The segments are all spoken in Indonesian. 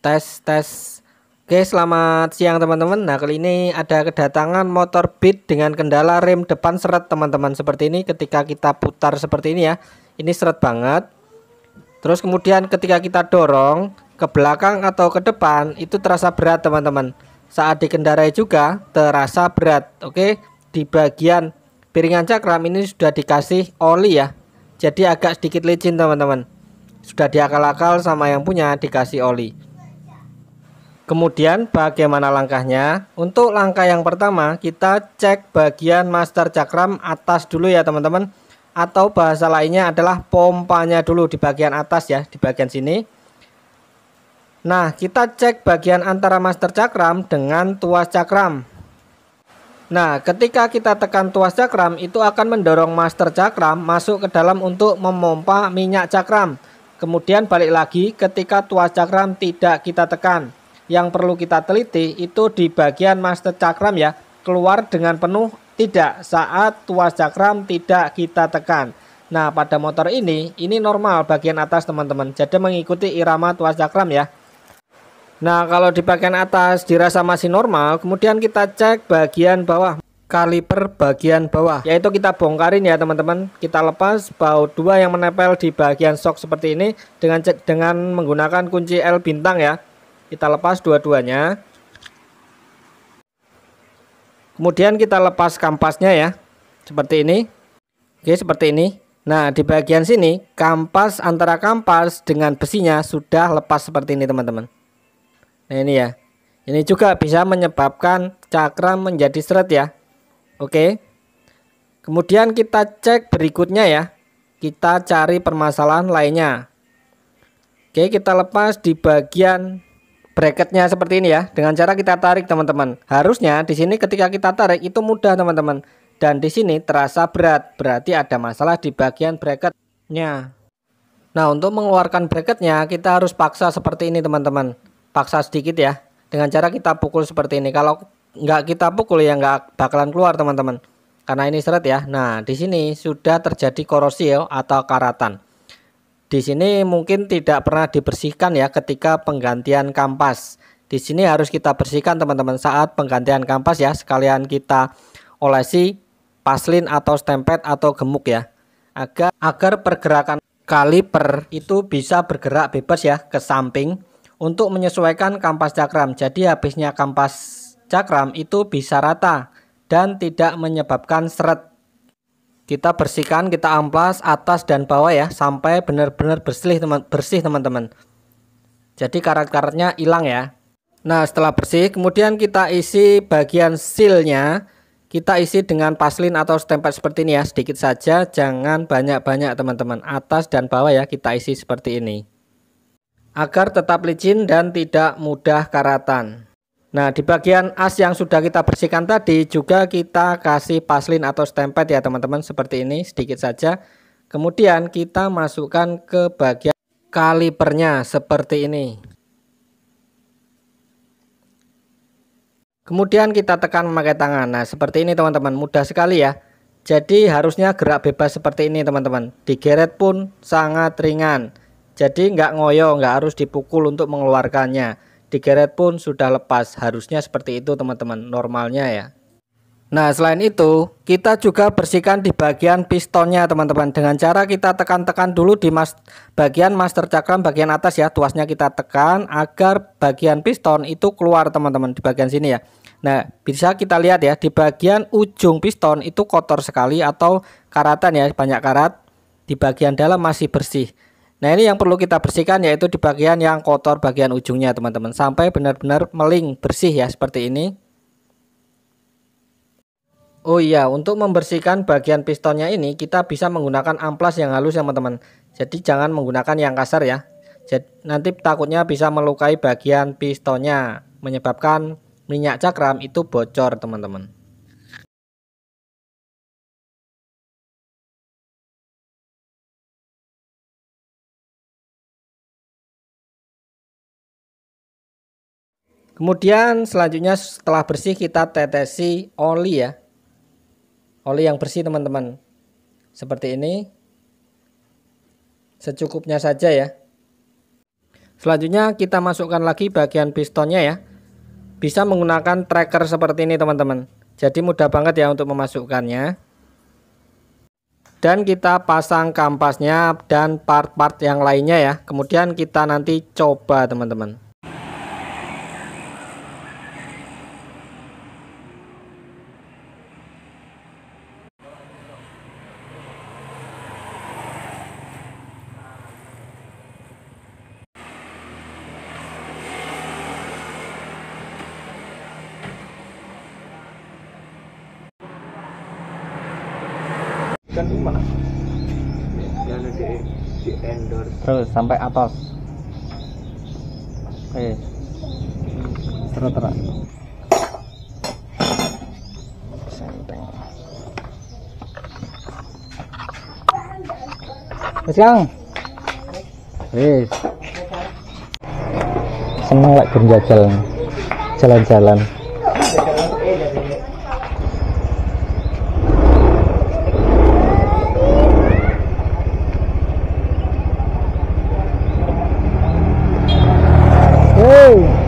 tes tes Oke selamat siang teman-teman Nah kali ini ada kedatangan motor Beat dengan kendala rem depan seret teman-teman Seperti ini ketika kita putar seperti ini ya Ini seret banget Terus kemudian ketika kita dorong ke belakang atau ke depan itu terasa berat teman-teman Saat dikendarai juga terasa berat Oke di bagian piringan cakram ini sudah dikasih oli ya Jadi agak sedikit licin teman-teman Sudah diakal-akal sama yang punya dikasih oli Kemudian bagaimana langkahnya? Untuk langkah yang pertama, kita cek bagian master cakram atas dulu ya teman-teman. Atau bahasa lainnya adalah pompanya dulu di bagian atas ya, di bagian sini. Nah, kita cek bagian antara master cakram dengan tuas cakram. Nah, ketika kita tekan tuas cakram, itu akan mendorong master cakram masuk ke dalam untuk memompa minyak cakram. Kemudian balik lagi ketika tuas cakram tidak kita tekan yang perlu kita teliti itu di bagian master cakram ya keluar dengan penuh tidak saat tuas cakram tidak kita tekan nah pada motor ini ini normal bagian atas teman-teman jadi mengikuti irama tuas cakram ya nah kalau di bagian atas dirasa masih normal kemudian kita cek bagian bawah kaliper bagian bawah yaitu kita bongkarin ya teman-teman kita lepas baut dua yang menempel di bagian shock seperti ini dengan dengan menggunakan kunci L bintang ya kita lepas dua-duanya. Kemudian kita lepas kampasnya ya. Seperti ini. Oke, seperti ini. Nah, di bagian sini kampas antara kampas dengan besinya sudah lepas seperti ini, teman-teman. Nah, ini ya. Ini juga bisa menyebabkan cakram menjadi seret ya. Oke. Kemudian kita cek berikutnya ya. Kita cari permasalahan lainnya. Oke, kita lepas di bagian bracketnya seperti ini ya dengan cara kita tarik teman-teman harusnya di sini ketika kita tarik itu mudah teman-teman dan di sini terasa berat berarti ada masalah di bagian bracketnya nah untuk mengeluarkan bracketnya kita harus paksa seperti ini teman-teman paksa sedikit ya dengan cara kita pukul seperti ini kalau nggak kita pukul ya nggak bakalan keluar teman-teman karena ini seret ya nah di sini sudah terjadi korosi atau karatan di sini mungkin tidak pernah dibersihkan ya ketika penggantian kampas. Di sini harus kita bersihkan teman-teman saat penggantian kampas ya. Sekalian kita olesi paslin atau stempet atau gemuk ya. Agar agar pergerakan kaliper itu bisa bergerak bebas ya ke samping untuk menyesuaikan kampas cakram. Jadi habisnya kampas cakram itu bisa rata dan tidak menyebabkan seret kita bersihkan, kita amplas atas dan bawah ya sampai benar-benar bersih teman bersih teman-teman. Jadi karat-karatnya hilang ya. Nah, setelah bersih, kemudian kita isi bagian sealnya. Kita isi dengan paslin atau stempel seperti ini ya, sedikit saja, jangan banyak-banyak teman-teman. Atas dan bawah ya kita isi seperti ini. Agar tetap licin dan tidak mudah karatan. Nah, di bagian as yang sudah kita bersihkan tadi juga kita kasih paslin atau stempet ya teman-teman seperti ini sedikit saja. Kemudian kita masukkan ke bagian kalipernya seperti ini. Kemudian kita tekan memakai tangan. Nah, seperti ini teman-teman, mudah sekali ya. Jadi harusnya gerak bebas seperti ini teman-teman. Digeret pun sangat ringan. Jadi nggak ngoyo, nggak harus dipukul untuk mengeluarkannya digeret pun sudah lepas. Harusnya seperti itu teman-teman, normalnya ya. Nah, selain itu, kita juga bersihkan di bagian pistonnya, teman-teman. Dengan cara kita tekan-tekan dulu di mas bagian master cakram bagian atas ya, tuasnya kita tekan agar bagian piston itu keluar, teman-teman, di bagian sini ya. Nah, bisa kita lihat ya, di bagian ujung piston itu kotor sekali atau karatan ya, banyak karat. Di bagian dalam masih bersih. Nah ini yang perlu kita bersihkan yaitu di bagian yang kotor bagian ujungnya teman-teman sampai benar-benar meling bersih ya seperti ini. Oh iya, untuk membersihkan bagian pistonnya ini kita bisa menggunakan amplas yang halus ya teman-teman. Jadi jangan menggunakan yang kasar ya. Jadi, nanti takutnya bisa melukai bagian pistonnya, menyebabkan minyak cakram itu bocor teman-teman. Kemudian selanjutnya setelah bersih kita tetesi oli ya. Oli yang bersih teman-teman. Seperti ini. Secukupnya saja ya. Selanjutnya kita masukkan lagi bagian pistonnya ya. Bisa menggunakan tracker seperti ini teman-teman. Jadi mudah banget ya untuk memasukkannya. Dan kita pasang kampasnya dan part-part yang lainnya ya. Kemudian kita nanti coba teman-teman. Kan ya, terus sampai atas oke terus terus Mas Kang. Wis. Seneng lek jalan Jalan-jalan. go!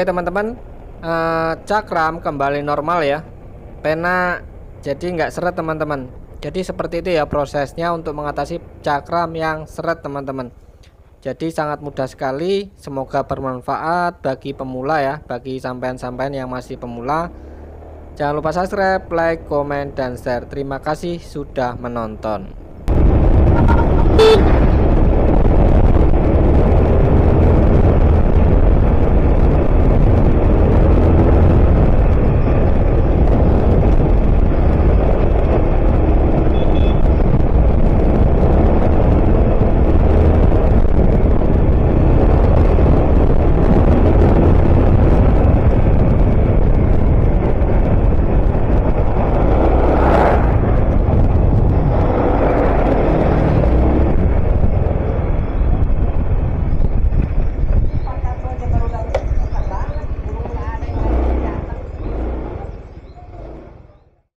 Oke teman-teman uh, cakram kembali normal ya pena jadi nggak seret teman-teman jadi seperti itu ya prosesnya untuk mengatasi cakram yang seret teman-teman jadi sangat mudah sekali semoga bermanfaat bagi pemula ya bagi sampean-sampean yang masih pemula jangan lupa subscribe like komen, dan share terima kasih sudah menonton